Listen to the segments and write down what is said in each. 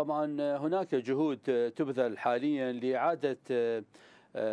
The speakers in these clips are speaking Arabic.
طبعا هناك جهود تبذل حاليا لإعادة آه،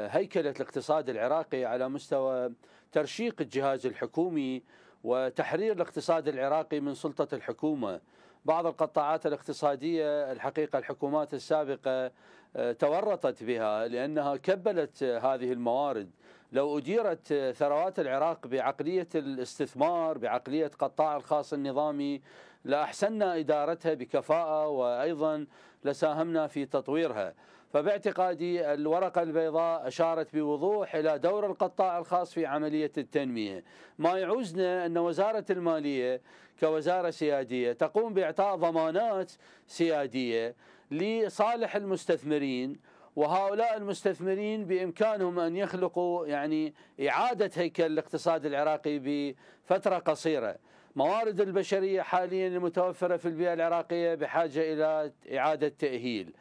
هيكلة الاقتصاد العراقي على مستوى ترشيق الجهاز الحكومي وتحرير الاقتصاد العراقي من سلطة الحكومة بعض القطاعات الاقتصادية الحقيقة الحكومات السابقة آه، تورطت بها لأنها كبلت هذه الموارد لو أديرت ثروات العراق بعقلية الاستثمار بعقلية قطاع الخاص النظامي لأحسننا إدارتها بكفاءة وأيضا لساهمنا في تطويرها فباعتقادي الورقة البيضاء أشارت بوضوح إلى دور القطاع الخاص في عملية التنمية ما يعوزنا أن وزارة المالية كوزارة سيادية تقوم بإعطاء ضمانات سيادية لصالح المستثمرين وهؤلاء المستثمرين بإمكانهم أن يخلقوا يعني إعادة هيكل الاقتصاد العراقي بفترة قصيرة موارد البشرية حاليا المتوفرة في البيئة العراقية بحاجة إلى إعادة تأهيل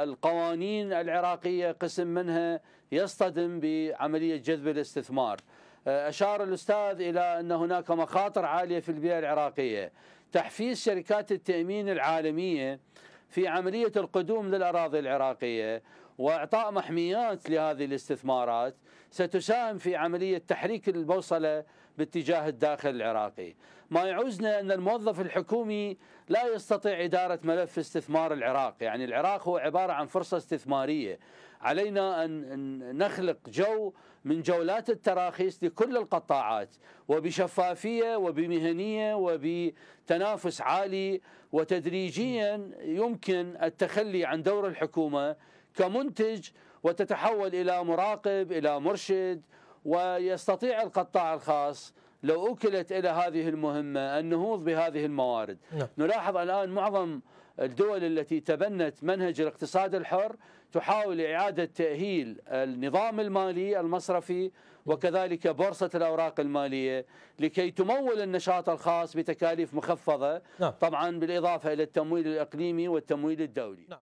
القوانين العراقية قسم منها يصطدم بعملية جذب الاستثمار أه، أشار الأستاذ إلى أن هناك مخاطر عالية في البيئة العراقية تحفيز شركات التأمين العالمية في عملية القدوم للأراضي العراقية واعطاء محميات لهذه الاستثمارات ستساهم في عمليه تحريك البوصله باتجاه الداخل العراقي، ما يعوزنا ان الموظف الحكومي لا يستطيع اداره ملف استثمار العراق، يعني العراق هو عباره عن فرصه استثماريه، علينا ان نخلق جو من جولات التراخيص لكل القطاعات وبشفافيه وبمهنيه وبتنافس عالي وتدريجيا يمكن التخلي عن دور الحكومه كمنتج وتتحول إلى مراقب إلى مرشد ويستطيع القطاع الخاص لو أكلت إلى هذه المهمة النهوض بهذه الموارد نعم. نلاحظ الآن معظم الدول التي تبنت منهج الاقتصاد الحر تحاول إعادة تأهيل النظام المالي المصرفي وكذلك بورصة الأوراق المالية لكي تمول النشاط الخاص بتكاليف مخفضة نعم. طبعا بالإضافة إلى التمويل الإقليمي والتمويل الدولي نعم.